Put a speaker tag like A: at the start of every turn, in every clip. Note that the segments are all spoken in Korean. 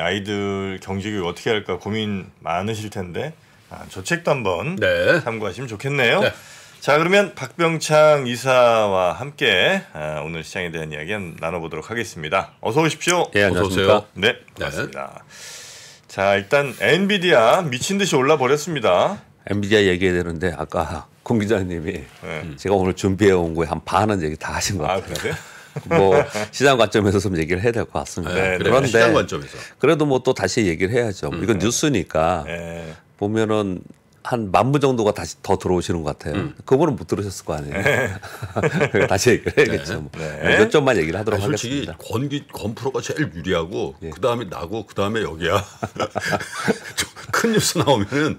A: 아이들 경제교육 어떻게 할까 고민 많으실 텐데 아, 저 책도 한번 네. 참고하시면 좋겠네요. 네. 자 그러면 박병창 이사와 함께 아, 오늘 시장에 대한 이야기 나눠보도록 하겠습니다. 어서 오십시오. 예, 네, 안녕하세요. 네, 반갑습니다. 자 일단 엔비디아 미친 듯이 올라 버렸습니다. 엔비디아 얘기해야 되는데 아까
B: 공 기자님이 네. 제가 오늘 준비해 온 거에 한 반은 얘기 다 하신 것 아, 같아요. 아, 뭐 시장 관점에서 좀 얘기를 해야 될 것 같습니다. 네, 네, 그런데 시장 관점에서. 그래도 뭐 또 다시 얘기를 해야죠. 뭐 이건 음, 음. 뉴스니까 네. 보면은 한만분 정도가 다시 더 들어오시는
A: 것 같아요. 음. 그거는 못 들으셨을 거 아니에요. 네. 다시 얘기를 해야겠죠. 네. 뭐. 네. 몇 네, 점만 얘기를 하도록 아니, 솔직히 하겠습니다. 솔직히 권기 건프로가 제일 유리하고 예. 그 다음에 나고 그 다음에 여기야. 큰 뉴스 나오면은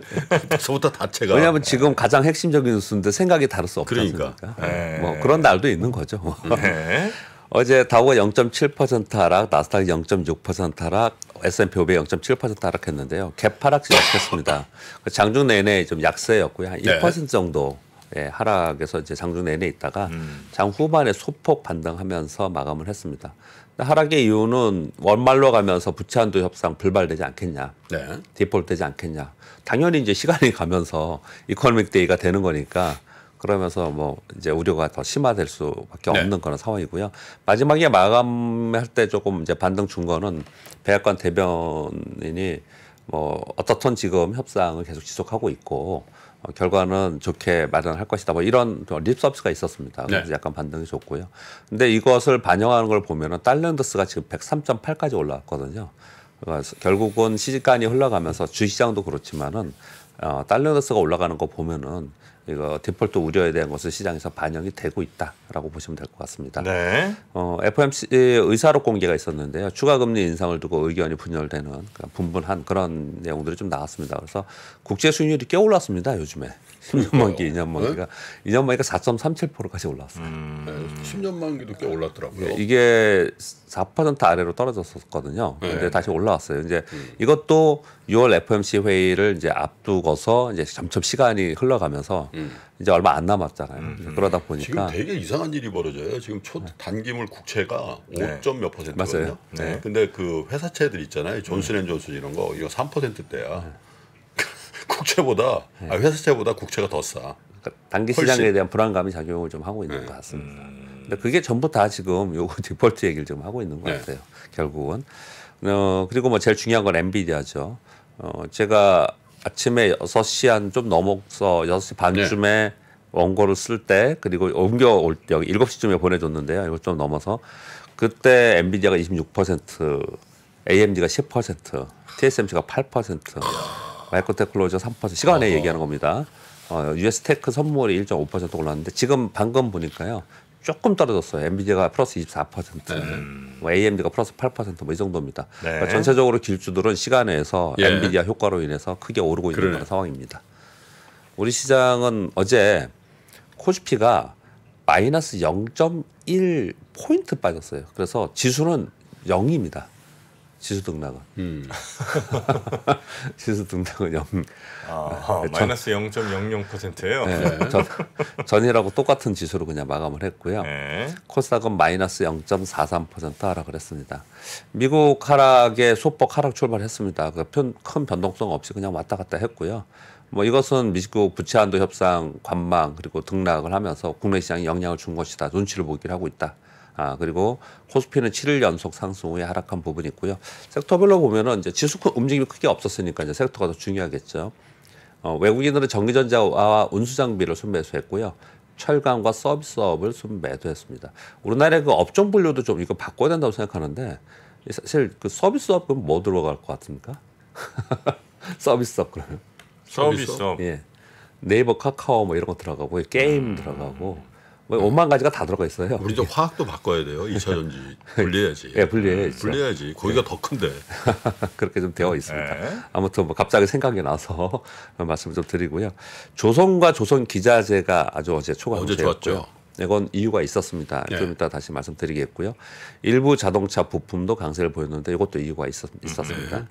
A: 벌써부터 다채가. 왜냐하면
B: 지금 가장 핵심적인 뉴스인데 생각이 다를 수 없지 그러니까. 않습니까? 네. 뭐 그런 날도 있는 거죠. 네. 어제 다우가 0.7% 하락, 나스닥 0.6% 하락, S&P 500 0.7% 하락했는데요. 개파락 시작했습니다. 그 장중 내내 좀 약세였고요. 한1% 네. 정도 예, 하락에서 이제 장중 내내 있다가 음. 장 후반에 소폭 반등하면서 마감을 했습니다. 하락의 이유는 원말로 가면서 부채한도 협상 불발되지 않겠냐, 네. 디폴트되지 않겠냐. 당연히 이제 시간이 가면서 이코노믹 데이가 되는 거니까 그러면서 뭐 이제 우려가 더 심화될 수밖에 네. 없는 네. 그런 상황이고요. 마지막에 마감할 때 조금 이제 반등 준 거는 백악관 대변인이 뭐 어떻든 지금 협상을 계속 지속하고 있고 어, 결과는 좋게 마련할 것이다. 뭐 이런 립서비스가 있었습니다. 그래서 네. 약간 반등이 좋고요. 근데 이것을 반영하는 걸 보면은 달러인더스가 지금 103.8까지 올라왔거든요. 그래서 결국은 시간이 집 흘러가면서 주시장도 그렇지만은 어, 달러더스가 올라가는 거 보면은 이거 디폴트 우려에 대한 것을 시장에서 반영이 되고 있다라고 보시면 될 것 같습니다. 네. 어, FOMC 의사록 공개가 있었는데요. 추가 금리 인상을 두고 의견이 분열되는 분분한 그런 내용들이 좀 나왔습니다. 그래서 국제 수익률이 꽤 올랐습니다. 요즘에 10년 만기, 2년 만기가 네? 2년 만기가 4.37%까지 올랐어요. 음...
A: 네, 10년 만기도 꽤 올랐더라고요.
B: 예, 이게 4% 아래로 떨어졌었거든요. 네. 근데 다시 올라왔어요. 이제 음. 이것도 6월 FOMC 회의를 이제 앞두고 먹어서 이제 점점 시간이 흘러가면서 음. 이제 얼마 안 남았잖아요. 음. 그러다 보니까 지금 되게
A: 이상한 일이 벌어져요. 지금 초 네. 단기물 국채가 네. 5.몇 퍼센트 맞아요. 네. 네. 근데 그 회사채들 있잖아요. 존슨앤존슨 네. 이런 거 이거 3%대야. 네. 국채보다 네. 아, 회사채보다 국채가 더 싸.
B: 그러니까 단기 시장에 대한 불안감이 작용을 좀 하고 있는 네. 것 같습니다. 음. 근데 그게 전부 다 지금 요거 디폴트 얘기를 지금 하고 있는 것 같아요. 결국은. 어, 그리고 뭐 제일 중요한 건 엔비디아죠. 어, 제가 아침에 여섯 시한 좀 넘어서 여섯 시 반쯤에 네. 원고를 쓸 때 그리고 옮겨올 때 여기 일곱 시쯤에 보내줬는데요. 이거 좀 넘어서 그때 엔비디아가 이십육 퍼센트, AMD가 십 퍼센트, TSMC가 팔 퍼센트, 마이크로테크놀로지가 삼 퍼센트 시간에 얘기하는 겁니다. 어, US 테크 선물이 일점오 퍼센트 올랐는데 지금 방금 보니까요. 조금 떨어졌어요. 엔비디아가 플러스 24%, 음. 뭐 AMD가 플러스 8%뭐 이 정도입니다. 네. 그러니까 전체적으로 길주들은 시간에서 예. 엔비디아 효과로 인해서 크게 오르고 있는 그러네. 상황입니다. 우리 시장은 어제 코스피가 마이너스 0.1 포인트 빠졌어요. 그래서 지수는 0입니다. 지수 등락은. 음. 지수 등락은 0. 아, 네, 전, 마이너스
A: 0.00%예요. 네, 전,
B: 전이라고 똑같은 지수로 그냥 마감을 했고요. 네. 코스닥은 마이너스 0.43% 하락 을했습니다 미국 하락에 소폭 하락 출발했습니다. 그 큰 변동성 없이 그냥 왔다 갔다 했고요. 뭐 이것은 미국 부채 한도 협상 관망 그리고 등락을 하면서 국내 시장에 영향을 준 것이다. 눈치를 보기를 하고 있다. 아, 그리고 코스피는 7일 연속 상승 후에 하락한 부분이 있고요. 섹터별로 보면은 이제 지수 움직임이 크게 없었으니까 이제 섹터가 더 중요하겠죠. 어, 외국인들은 전기전자와 운수장비를 순매수했고요. 철강과 서비스업을 순매도했습니다. 우리나라의 그 업종 분류도 좀 이거 바꿔야 된다고 생각하는데 사실 그 서비스업 은뭐 들어갈 것 같습니까? 서비스업 그러면 서비스업 예 네이버 카카오 뭐 이런 거 들어가고 게임 음. 들어가고 뭐 원 오만 가지가 다 들어가 있어요. 우리도 화학도 바꿔야 돼요. 이차 전지 분리해야지. 예, 네, 분리해야지. 예, 분리해야지. 거기가 네. 더 큰데. 그렇게 좀 되어 있습니다. 네. 아무튼 뭐 갑자기 생각이 나서 말씀 좀 드리고요. 조선과 조선 기자재가 아주 어제 초과 어제 좋았죠. 이건 이유가 있었습니다. 네. 좀 이따 다시 말씀드리겠고요. 일부 자동차 부품도 강세를 보였는데 이것도 이유가 있었, 음, 있었습니다. 네.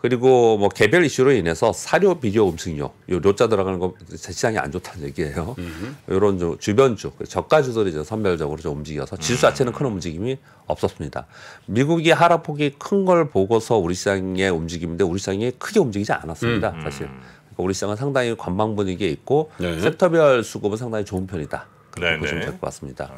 B: 그리고 뭐 개별 이슈로 인해서 사료 비료 음식료 요 료자 들어가는 거 시장이 안 좋다는 얘기예요. 음. 이런 주변주 그 저가주들이 이제 선별적으로 좀 움직여서 지수 음. 자체는 큰 움직임이 없었습니다. 미국이 하락폭이 큰 걸 보고서 우리 시장의 움직임인데 우리 시장이 크게 움직이지 않았습니다. 음. 음. 사실 그러니까 우리 시장은 상당히 관망 분위기에 있고 네. 섹터별 수급은 상당히 좋은 편이다. 그렇게 네네. 보시면 될 것 같습니다.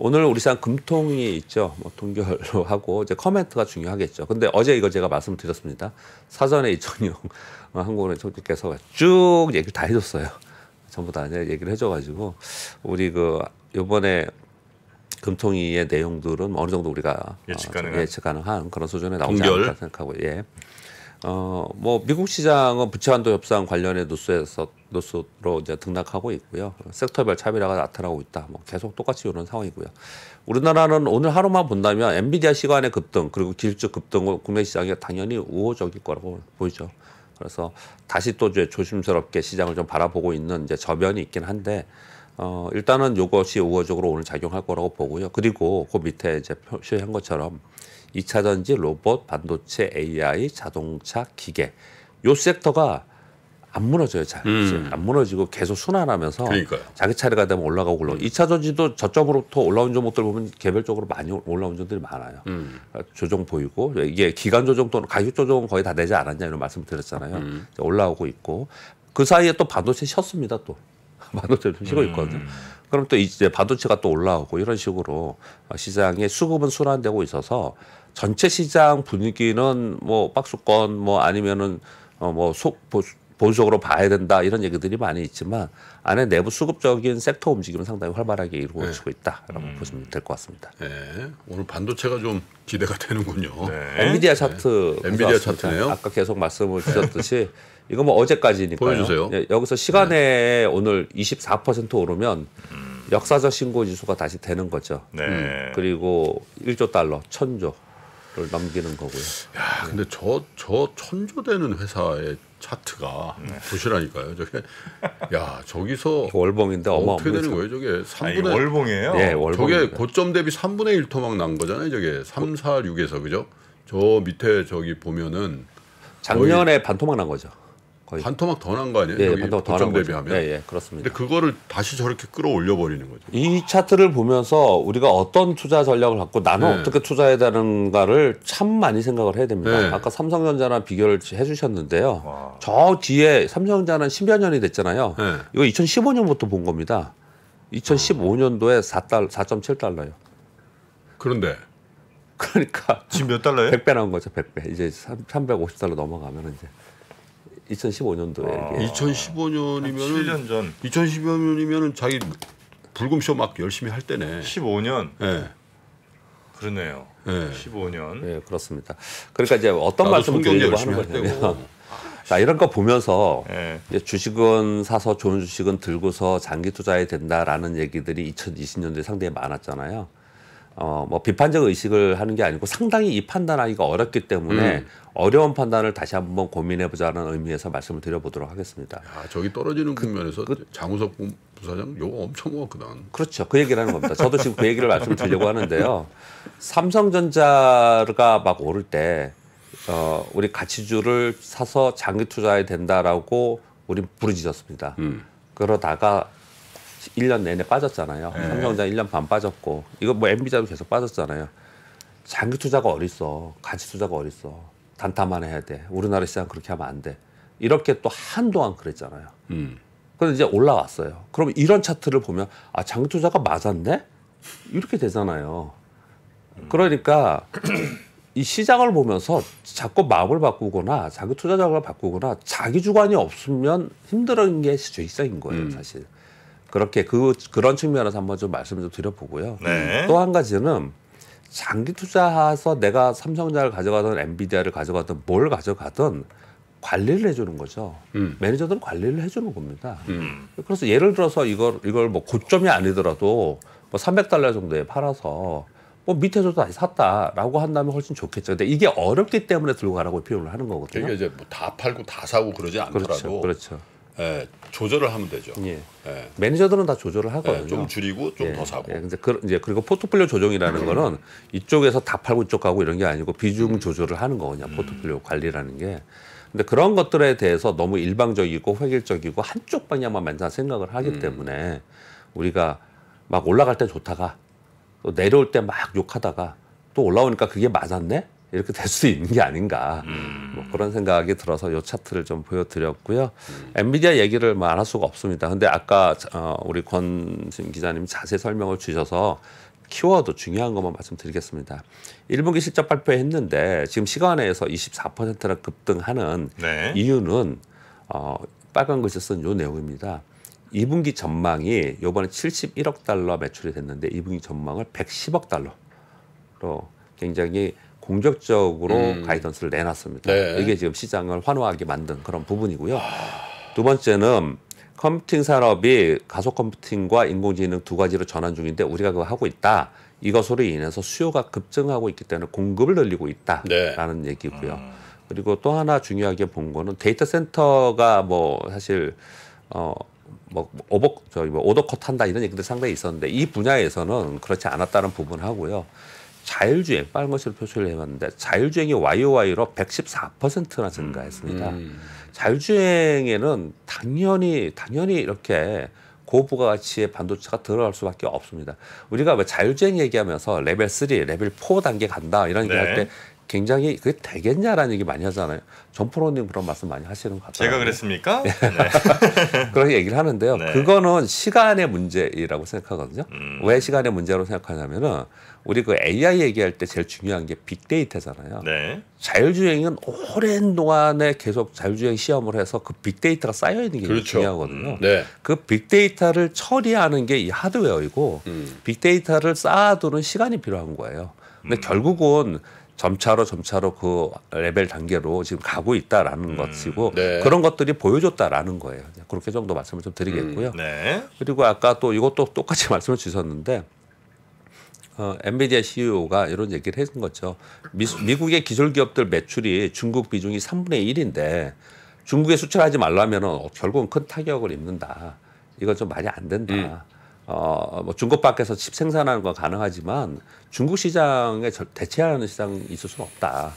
B: 오늘 우리 산 금통이 있죠. 뭐 동결로 하고 이제 커멘트가 중요하겠죠. 근데 어제 이거 제가 말씀드렸습니다. 을 사전에 이천용 한국은행 총재께서 쭉 얘기를 다 해줬어요. 전부 다 이제 얘기를 해줘가지고 우리 그 요번에 금통위의 내용들은 어느 정도 우리가 예측 어, 가능한, 예측 가능한 그런 수준에 나오지 동결. 않을까 생각하고 예. 어뭐 미국 시장은 부채한도 협상 관련해 뉴스에서뉴스로 이제 등락하고 있고요. 섹터별 차별화가 나타나고 있다. 뭐 계속 똑같이 이런 상황이고요. 우리나라는 오늘 하루만 본다면 엔비디아 시간의 급등 그리고 길쭉 급등은 국내 시장이 당연히 우호적일 거라고 보이죠. 그래서 다시 또 이제 조심스럽게 시장을 좀 바라보고 있는 이제 저변이 있긴 한데 어 일단은 요것이 우호적으로 오늘 작용할 거라고 보고요. 그리고 그 밑에 이제 표시한 것처럼 2차 전지, 로봇, 반도체, AI, 자동차, 기계 요 섹터가 안 무너져요, 잘. 음. 안 무너지고 계속 순환하면서 그러니까요. 자기 차례가 되면 올라가고 올라가고 음. 2차 전지도 저점으로부터 올라온 종목들 보면 개별적으로 많이 올라온 종들이 많아요. 음. 어, 조정 보이고 이게 기간 조정 또는 가격 조정은 거의 다 내지 않았냐 이런 말씀 을 드렸잖아요. 음. 올라오고 있고 그 사이에 또 반도체 쉬었습니다, 또. 반도체 좀 쉬고 음. 있거든요. 그럼 또 이제 반도체가 또 올라오고 이런 식으로 시장의 수급은 순환되고 있어서 전체 시장 분위기는 뭐 박수권 뭐 아니면은 어뭐 속 보수적으로 봐야 된다 이런 얘기들이 많이 있지만 안에 내부 수급적인 섹터 움직임은 상당히 활발하게 이루어지고 네. 있다라고 네. 보시면 될 것 같습니다.
A: 네. 오늘 반도체가 좀 기대가 되는군요. 네. 엔비디아 차트 엔비디아 차트네요. 아까 계속
B: 말씀을 주셨듯이 이거 뭐 어제까지니까요. 보여주세요. 예, 여기서 시간에 네. 오늘 24% 오르면 음. 역사적 신고 지수가 다시 되는 거죠. 네. 음. 그리고
A: 1조 달러, 천조를 넘기는 거고요. 야, 근데 저저 저 천조 되는 회사의 차트가 네. 부실하니까요. 저게 야 저기서 월봉인데 어떻게 되는 거예요? 저게 3분의 아, 월봉이에요? 예, 월봉. 저게 고점 대비 3분의 1토막 난 거잖아요. 저게 3, 4, 6에서 그죠? 저 밑에 저기 보면은
B: 작년에
A: 반토막 난 거죠. 거의 반 토막 더 난 거 아니에요? 예, 예 반토막 더 난 거죠. 대비하면. 예, 예, 그렇습니다. 근데 그거를 다시 저렇게 끌어올려 버리는 거죠. 이 차트를 보면서 우리가 어떤 투자 전략을
B: 갖고 나는 네. 어떻게 투자해야 되는가를 참 많이 생각을 해야 됩니다. 네. 아까 삼성전자랑 비교를 해주셨는데요. 저 뒤에 삼성전자는 10여 년이 됐잖아요. 네. 이거 2015년부터 본 겁니다. 2015년도에 4달 4.7달러요. 그런데 그러니까 지금 몇 달러예요? 100배 나온 거죠, 100배. 이제 350달러 넘어가면
A: 이제 2015년도에. 이 2015년이면 7년 전. 2015년이면은 자기 불금 쇼막 열심히 할 때네. 15년. 예. 그러네요. 네. 예. 15년. 예, 그렇습니다. 그러니까 이제 어떤 말씀을 드리려고 하는 거냐면
B: 자, 이런 거 보면서 네. 주식은 사서 좋은 주식은 들고서 장기 투자해야 된다라는 얘기들이 2020년도에 상당히 많았잖아요. 어, 뭐 비판적 의식을 하는 게 아니고 상당히 이 판단하기가 어렵기 때문에 음. 어려운 판단을 다시 한번 고민해보자는 의미에서 말씀을 드려보도록 하겠습니다. 야, 저기 떨어지는 그, 국면에서 그, 장우석 부사장 요
A: 엄청 먹었거든.
B: 그렇죠. 그 얘기를 하는 겁니다. 저도 지금 그 얘기를 말씀을 드리려고 하는데요. 삼성전자가 막 오를 때 어, 우리 가치주를 사서 장기 투자해야 된다라고 우린 부르짖었습니다. 음. 그러다가 1년 내내 빠졌잖아요. 네. 삼성전자 1년 반 빠졌고 이거 뭐 엔비자도 계속 빠졌잖아요. 장기 투자가 어딨어. 가치 투자가 어딨어. 단타만 해야 돼. 우리나라 시장 그렇게 하면 안 돼. 이렇게 또 한동안 그랬잖아요. 음. 그런데 이제 올라왔어요. 그럼 이런 차트를 보면 아 장기 투자가 맞았네? 이렇게 되잖아요. 그러니까 이 시장을 보면서 자꾸 마음을 바꾸거나 자기 투자 자금을 바꾸거나 자기 주관이 없으면 힘든 게 주식시장인 거예요, 음. 사실. 그렇게 그 그런 측면에서 한번 좀 말씀 좀 드려보고요. 네. 또 한 가지는 장기 투자해서 내가 삼성전자를 가져가든 엔비디아를 가져가든 뭘 가져가든 관리를 해주는 거죠. 음. 매니저들은 관리를 해주는 겁니다. 음. 그래서 예를 들어서 이걸 이걸 뭐 고점이 아니더라도 뭐 300달러 정도에 팔아서 뭐 밑에서 다시 샀다라고 한다면 훨씬 좋겠죠. 근데 이게 어렵기 때문에 들고 가라고 표현을 하는 거거든요. 이게 그러니까 이제
A: 뭐다 팔고 다 사고 그러지 않더라도 그렇죠. 그렇죠. 예, 조절을 하면 되죠. 예. 예.
B: 매니저들은 다 조절을 예, 하거든요. 좀 줄이고 좀더 예. 사고. 예, 근데 그, 이제 그리고 포트폴리오 조정이라는 음. 거는 이쪽에서 다 팔고 이쪽 가고 이런 게 아니고 비중 음. 조절을 하는 거거든요. 음. 포트폴리오 관리라는 게. 근데 그런 것들에 대해서 너무 일방적이고 획일적이고 한쪽 방향만 맨날 생각을 하기 음. 때문에 우리가 막 올라갈 때 좋다가 또 내려올 때 막 욕하다가 또 올라오니까 그게 맞았네? 이렇게 될 수 있는 게 아닌가 음. 뭐 그런 생각이 들어서 요 차트를 좀 보여드렸고요. 음. 엔비디아 얘기를 뭐안 할 수가 없습니다. 근데 아까 어, 우리 권 기자님 자세 설명을 주셔서 키워드 중요한 것만 말씀드리겠습니다. 1분기 실적 발표했는데 지금 시간에서 24%나 급등하는 네. 이유는 어, 빨간 글씨 쓴요 내용입니다. 2분기 전망이 요번에 71억 달러 매출이 됐는데 2분기 전망을 110억 달러로 굉장히 공격적으로 음. 가이던스를 내놨습니다. 네. 이게 지금 시장을 환호하게 만든 그런 부분이고요. 두 번째는 컴퓨팅 산업이 가속 컴퓨팅과 인공지능 두 가지로 전환 중인데 우리가 그거 하고 있다. 이것으로 인해서 수요가 급증하고 있기 때문에 공급을 늘리고 있다라는 네. 얘기고요. 음. 그리고 또 하나 중요하게 본 거는 데이터 센터가 뭐 사실 어. 뭐 오버 저기 뭐 오더컷 한다 이런 얘기들 상당히 있었는데 이 분야에서는 그렇지 않았다는 부분 하고요. 자율주행 빠른 것으로 표시를 해봤는데 자율주행이 YOY로 114%나 증가했습니다. 음, 음. 자율주행에는 당연히 당연히 이렇게 고부가가치의 반도체가 들어갈 수밖에 없습니다. 우리가 왜 자율주행 얘기하면서 레벨 3, 레벨 4 단계 간다 이런 얘기할 네. 때 굉장히 그게 되겠냐라는 얘기 많이 하잖아요. 전프로님 그런 말씀 많이 하시는 것 같아요. 제가
A: 그랬습니까? 네.
B: 네. 그런 얘기를 하는데요. 네. 그거는 시간의 문제라고 생각하거든요. 음. 왜 시간의 문제로 생각하냐면은 우리 그 AI 얘기할 때 제일 중요한 게 빅데이터잖아요. 네. 자율주행은 오랜 동안에 계속 자율주행 시험을 해서 그 빅데이터가 쌓여 있는 게 그렇죠. 중요하거든요. 음, 네. 그 빅데이터를 처리하는 게 이 하드웨어이고 음. 빅데이터를 쌓아두는 시간이 필요한 거예요. 근데 음. 결국은 점차로 점차로 그 레벨 단계로 지금 가고 있다라는 음, 것이고 네. 그런 것들이 보여줬다라는 거예요. 그렇게 정도 말씀을 좀 드리겠고요. 음, 네. 그리고 아까 또 이것도 똑같이 말씀을 주셨는데 어, 엔비디아 CEO가 이런 얘기를 했는 거죠. 미, 미국의 기술 기업들 매출이 중국 비중이 3분의 1인데 중국에 수출하지 말라면 어, 결국은 큰 타격을 입는다. 이건 좀 말이 안 된다. 음. 어, 뭐 중국 밖에서 칩 생산하는 건 가능하지만 중국 시장에 절, 대체하는 시장이 있을 수는 없다.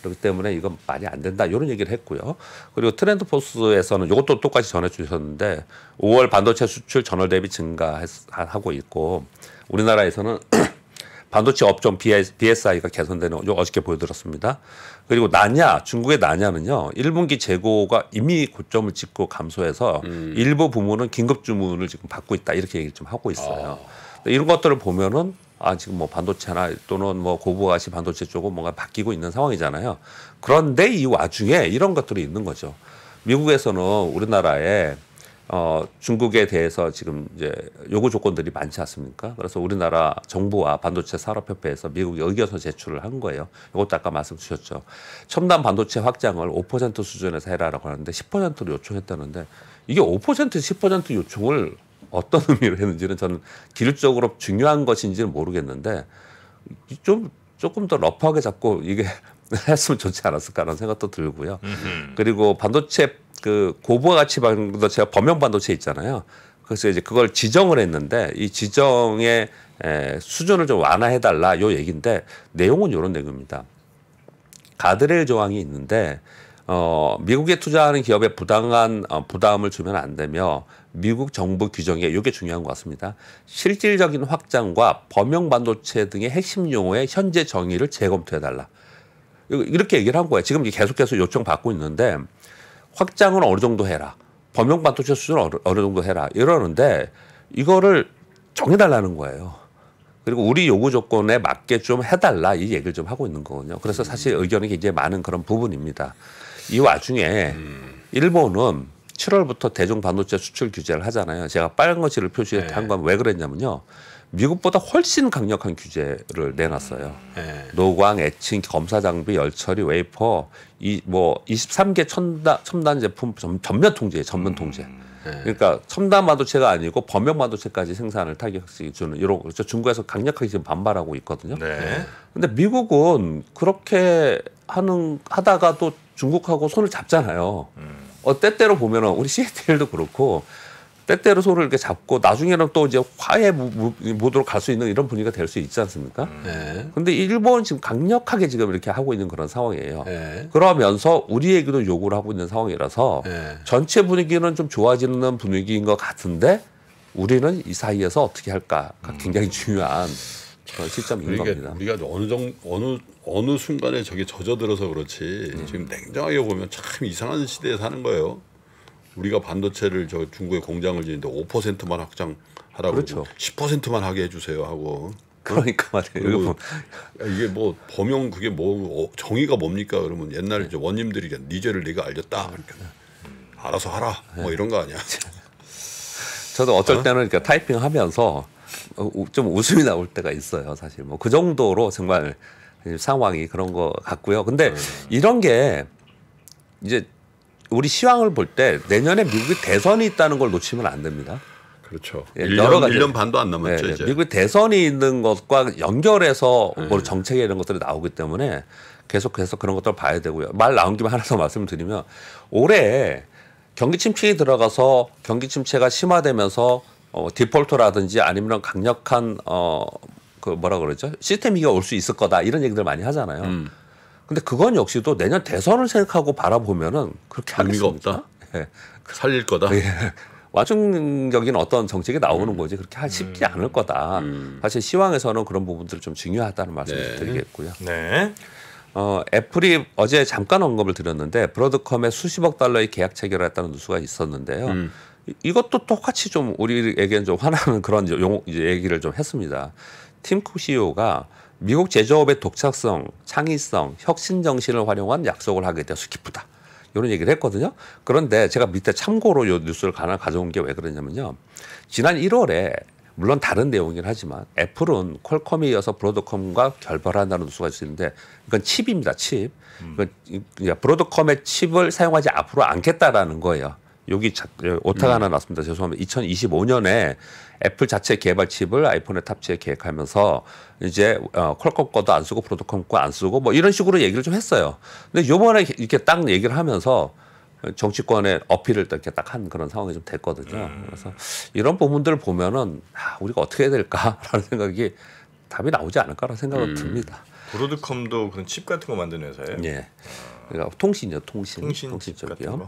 B: 그렇기 때문에 이건 말이 안 된다. 이런 얘기를 했고요. 그리고 트렌드포스에서는 이것도 똑같이 전해주셨는데 5월 반도체 수출 전월 대비 증가하고 있고 우리나라에서는 반도체 업종 BSI가 개선되는 요 어저께 보여드렸습니다. 그리고 나냐 중국의 나냐는요 1분기 재고가 이미 고점을 찍고 감소해서 음. 일부 부문은 긴급 주문을 지금 받고 있다 이렇게 얘기를 좀 하고 있어요. 아. 이런 것들을 보면은 아 지금 뭐 반도체나 또는 뭐 고부가시 반도체 쪽은 뭔가 바뀌고 있는 상황이잖아요. 그런데 이 와중에 이런 것들이 있는 거죠. 미국에서는 우리나라에 어, 중국에 대해서 지금 이제 요구 조건들이 많지 않습니까? 그래서 우리나라 정부와 반도체 산업협회에서 미국이 의견서 제출을 한 거예요. 이것도 아까 말씀 주셨죠. 첨단 반도체 확장을 5% 수준에서 해라라고 하는데 1 0로 요청했다는데 이게 5% 10% 요청을 어떤 의미로 했는지는 저는 기술적으로 중요한 것인지는 모르겠는데 좀 조금 더 러프하게 잡고 이게 했으면 좋지 않았을까라는 생각도 들고요. 음흠. 그리고 반도체 그 고부와 가치 반도체가 범용 반도체 있잖아요. 그래서 이제 그걸 지정을 했는데 이 지정의 수준을 좀 완화해 달라 요 얘긴데 내용은 요런 내용입니다. 가드레일 조항이 있는데 어, 미국에 투자하는 기업에 부당한 어, 부담을 주면 안 되며 미국 정부 규정에 이게 중요한 것 같습니다. 실질적인 확장과 범용 반도체 등의 핵심 용어의 현재 정의를 재검토해 달라. 이렇게 얘기를 한 거예요. 지금 계속해서 요청 받고 있는데 확장은 어느 정도 해라. 범용 반도체 수준 어느, 어느 정도 해라. 이러는데 이거를 정해달라는 거예요. 그리고 우리 요구 조건에 맞게 좀 해달라 이 얘기를 좀 하고 있는 거거든요. 그래서 음. 사실 의견이 굉장히 많은 그런 부분입니다. 이 와중에 일본은 7월부터 대중 반도체 수출 규제를 하잖아요. 제가 빨간 거칠를 표시한 네. 건왜 그랬냐면요. 미국보다 훨씬 강력한 규제를 내놨어요. 네. 노광, 애칭, 검사 장비, 열처리, 웨이퍼 이 뭐 23개 첨단, 첨단 제품 전, 전면 통제 전면 음. 통제. 음. 네. 그러니까 첨단 마도체가 아니고 범용 마도체까지 생산을 타격시 주는 이런 그렇죠. 중국에서 강력하게 지금 반발하고 있거든요. 네. 예. 근데 미국은 그렇게 하는 하다가도 중국하고 손을 잡잖아요. 음. 어 때때로 보면은 우리 시애틀도 그렇고 때때로 서로 이렇게 잡고 나중에는 또 이제 화해 모드로 갈 수 있는 이런 분위기가 될 수 있지 않습니까? 음. 네. 근데 일본 은 지금 강력하게 지금 이렇게 하고 있는 그런 상황이에요. 네. 그러면서 우리에게도 요구를 하고 있는 상황이라서 네. 전체 분위기는 좀 좋아지는 분위기인 것 같은데 우리는 이 사이에서 어떻게 할까가 음. 굉장히 중요한 그런 시점인 우리가, 그러니까
A: 겁니다. 우리가 어느 정 어느 어느 순간에 저게 젖어들어서 그렇지 음. 지금 냉정하게 보면 참 이상한 시대에 사는 거예요. 우리가 반도체를 저 중국에 공장을 지는데 5%만 확장하라고 그렇죠. 10%만 하게 해주세요 하고 그러니까 말이에요. 뭐 이게 뭐 범용 그게 뭐 어, 정의가 뭡니까? 그러면 옛날 네. 이제 원님들이 니 죄를 네가 알렸다. 그러니까 알아서 하라. 뭐 네. 이런 거 아니야.
B: 저도 어쩔 때는 그러니까 타이핑하면서 어, 좀 웃음이 나올 때가 있어요. 사실 뭐 그 정도로 정말 상황이 그런 거 같고요. 근데 네. 이런 게 이제 우리 시황을 볼 때 내년에 미국이 대선이 있다는 걸 놓치면 안 됩니다.
A: 그렇죠. 예, 1년, 여러 가지 1년 반도 안 남았죠. 예, 예. 미국
B: 대선이 있는 것과 연결해서 네. 뭐 정책에 이런 것들이 나오기 때문에 계속해서 그런 것들을 봐야 되고요. 말 나온 김에 하나 더 말씀드리면 을 올해 경기 침체에 들어가서 경기 침체가 심화되면서 어, 디폴트라든지 아니면 강력한 어, 그 뭐라 그러죠 시스템 위기가 올 수 있을 거다 이런 얘기들 많이 하잖아요. 음. 근데 그건 역시도 내년 대선을 생각하고 바라보면은 그렇게 의미가 하겠습니까? 없다. 예. 살릴 거다. 예. 와중적인 어떤 정책이 나오는 음. 거지 그렇게 쉽지 음. 않을 거다. 음. 사실 시황에서는 그런 부분들 을좀 중요하다는 말씀을 네. 드리겠고요. 네. 어, 애플이 어제 잠깐 언급을 드렸는데 브로드컴에 수십억 달러의 계약 체결을 했다는 뉴스가 있었는데요. 음. 이것도 똑같이 좀 우리에겐 좀 화나는 그런 용, 얘기를 좀 했습니다. 팀쿡 CEO가 미국 제조업의 독창성, 창의성, 혁신 정신을 활용한 약속을 하게 되어서 기쁘다. 이런 얘기를 했거든요. 그런데 제가 밑에 참고로 요 뉴스를 하나 가져온 게 왜 그러냐면요. 지난 1월에 물론 다른 내용이긴 하지만 애플은 퀄컴에 이어서 브로드컴과 결별한다는 뉴스가 있는데 었 이건 칩입니다. 칩. 음. 그러니까 브로드컴의 칩을 사용하지 앞으로 않겠다라는 거예요. 여기 자, 오타가 음. 하나 났습니다. 죄송합니다. 2025년에 애플 자체 개발 칩을 아이폰에 탑재 계획하면서 이제 어, 퀄컴 거도 안 쓰고 브로드컴 거안 쓰고 뭐 이런 식으로 얘기를 좀 했어요. 근데 요번에 이렇게 딱 얘기를 하면서 정치권의 어필을 이렇게 딱 한 그런 상황이 좀 됐거든요. 음. 그래서 이런 부분들을 보면은 아, 우리가 어떻게 해야 될까라는 생각이 답이 나오지 않을까라는 생각은 음. 듭니다.
A: 브로드컴도 그런 칩 같은 거 만드는 회사예요? 예.
B: 그러니까 통신이요, 통신. 통신, 통신 쪽이요. 음,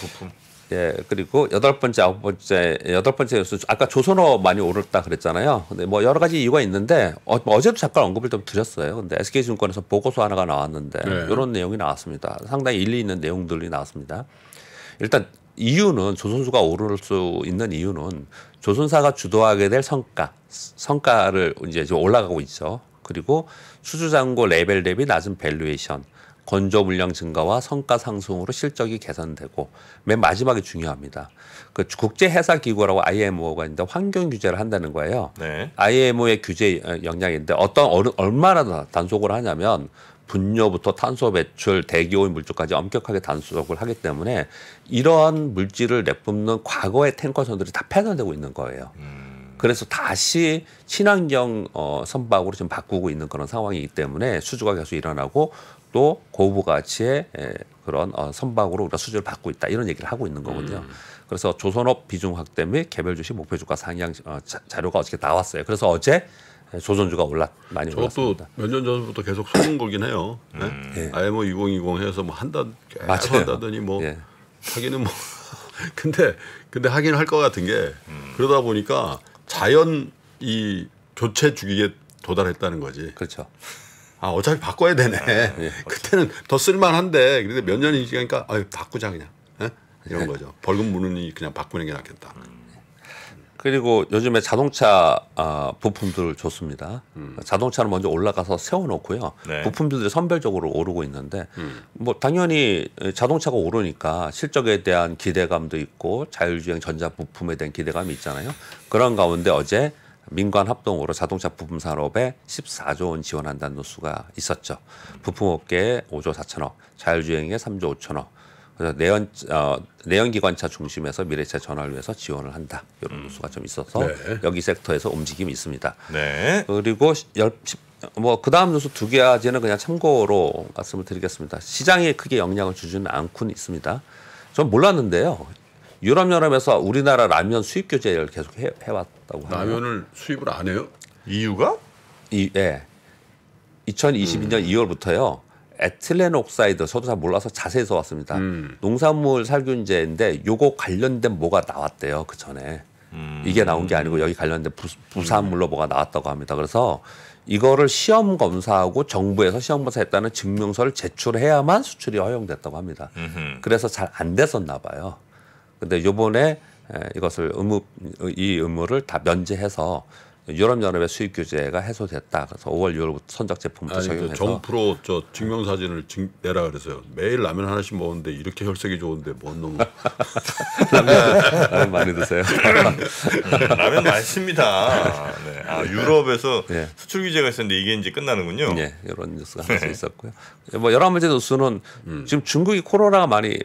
B: 부품. 예, 그리고 여덟 번째, 아홉 번째, 여덟 번째 요소, 아까 조선어 많이 오르다 그랬잖아요. 근데 뭐 여러 가지 이유가 있는데 어, 뭐 어 제도 잠깐 언급을 좀 드렸어요. 근데 SK증권에서 보고서 하나가 나왔는데 네. 이런 내용이 나왔습니다. 상당히 일리 있는 내용들이 나왔습니다. 일단 이유는 조선수가 오를 수 있는 이유는 조선사가 주도하게 될 성과, 성과를 이제 올라가고 있죠. 그리고 수주잔고 레벨 대비 낮은 밸류에이션. 건조 물량 증가와 성과 상승으로 실적이 개선되고 맨마지막에 중요합니다. 그 국제 회사 기구라고 IMO가 있는데 환경 규제를 한다는 거예요. 네. IMO의 규제 어, 역량인데 어떤 어느, 얼마나 단속을 하냐면 분뇨부터 탄소 배출, 대기오염 물질까지 엄격하게 단속을 하기 때문에 이러한 물질을 내뿜는 과거의 탱커선들이 다 폐쇄되고 있는 거예요. 음. 그래서 다시 친환경 어, 선박으로 지금 바꾸고 있는 그런 상황이기 때문에 수주가 계속 일어나고 또 고부 가치의 예, 그런 어, 선박으로 우리가 수주를 받고 있다 이런 얘기를 하고 있는 거거든요. 음. 그래서 조선업 비중 확대 및 개별 주식 목표 주가 상향 어, 자료가 어저께 나왔어요. 그래서 어제 예, 조선주가 올라 많이 저도 올랐습니다.
A: 저도 몇 년 전부터 계속 속은 거긴 해요. 네? 음. 예. IMO 2020 해서 뭐 한다 계속 맞아요. 한다더니 뭐 예. 하기는 뭐 근데 근데 하기는할 것 같은 게 음. 그러다 보니까 자연 이 교체 주기에 도달했다는 거지. 그렇죠. 아 어차피 바꿔야 되네. 아, 예, 그때는 더 쓸만한데 그런데 몇 년이 지나니까 아 바꾸자 그냥 에? 예? 이런 네. 거죠. 벌금 무는이 그냥 바꾸는 게 낫겠다. 그리고
B: 요즘에 자동차 아, 부품들좋습니다 음. 자동차는 먼저 올라가서 세워놓고요. 네. 부품들이 선별적으로 오르고 있는데 음. 뭐 당연히 자동차가 오르니까 실적에 대한 기대감도 있고 자율주행 전자 부품에 대한 기대감이 있잖아요. 그런 가운데 어제 민관 합동으로 자동차 부품 산업에 14조 원 지원한다는 뉴스가 있었죠. 부품업계에 5조 4천억, 자율주행에 3조 5천억. 그래서 내연 어, 내연기관차 중심에서 미래차 전환을 위해서 지원을 한다 이런 음. 뉴스가 좀 있어서 네. 여기 섹터에서 움직임이 있습니다. 네. 그리고 열, 뭐 그다음 뉴스 두 개까지는 그냥 참고로 말씀을 드리겠습니다. 시장에 크게 영향을 주지는 않고는 있습니다. 전 몰랐는데요. 유럽 연합에서 우리나라 라면 수입 규제를 계속 해, 해왔다고 합니다. 라면을 수입을 안 해요? 이유가? 이, 예. 2022년 음. 2월부터요. 에틸레녹사이드 저도 잘 몰라서 자세히 써왔습니다. 음. 농산물 살균제인데 요거 관련된 뭐가 나왔대요 그 전에 음. 이게 나온 게 아니고 여기 관련된 부, 산물로 뭐가 나왔다고 합니다. 그래서 이거를 시험 검사하고 정부에서 시험 검사했다는 증명서를 제출해야만 수출이 허용됐다고 합니다. 음흠. 그래서 잘 안 됐었나 봐요. 근데 요번에 이것을 의무 이 의무를 다 면제해서 유럽 연합의 수입 규제가 해소됐다. 그래서 5월 6월부터 선적 제품부터 그 적용해서 정프로
A: 저 증명 사진을 내라 그래서요. 매일 라면 하나씩 먹는데 이렇게 혈색이 좋은데 뭔 놈? 라면, 라면 많이 드세요. 라면 많습니다. 네. 아, 네. 유럽에서 네. 수출 규제가 있었는데 이게 이제 끝나는군요. 네, 이런 뉴스가 네. 있었고요.
B: 뭐 여러 문제 뉴스는 음. 지금 중국이 코로나가 많이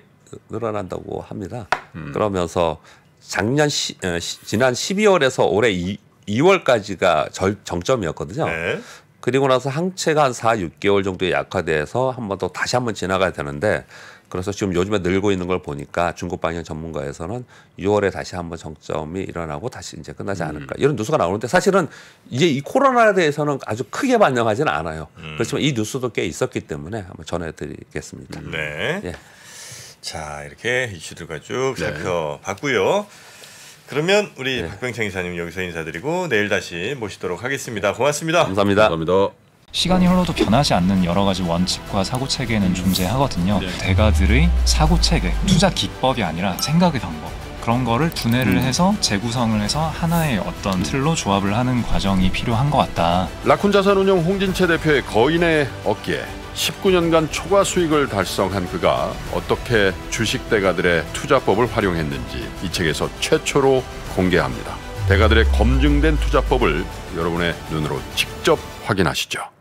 B: 늘어난다고 합니다. 음. 그러면서 작년 시, 어, 지난 12월에서 올해 2, 2월까지가 절, 정점이었거든요. 네. 그리고 나서 항체가 한 4, 6개월 정도 에 약화돼서 한 번 더 다시 한 번 지나가야 되는데 그래서 지금 요즘에 늘고 있는 걸 보니까 중국 방향 전문가에서는 6월에 다시 한 번 정점이 일어나고 다시 이제 끝나지 음. 않을까 이런 뉴스가 나오는데 사실은 이제 이 코로나에 대해서는 아주 크게 반영하지는 않아요. 음. 그렇지만 이 뉴스도 꽤 있었기 때문에 한번 전해드리겠습니다. 네. 예. 자
A: 이렇게 이슈들과 쭉 네. 살펴봤고요. 그러면 우리 네. 박병창 이사님 여기서 인사드리고 내일 다시 모시도록 하겠습니다. 고맙습니다. 감사합니다. 감사합니다.
B: 시간이 흘러도 변하지 않는 여러 가지 원칙과 사고 체계는 존재하거든요. 네. 대가들의 사고 체계, 투자 기법이 아니라 생각의 방법. 그런 거를 분해를 음. 해서 재구성을 해서 하나의 어떤 음. 틀로 조합을 하는 과정이 필요한 것 같다.
A: 라쿤 자산운용 홍진채 대표의 거인의 어깨 19년간 초과 수익을 달성한 그가 어떻게 주식 대가들의 투자법을 활용했는지 이 책에서 최초로 공개합니다. 대가들의 검증된 투자법을 여러분의 눈으로 직접 확인하시죠.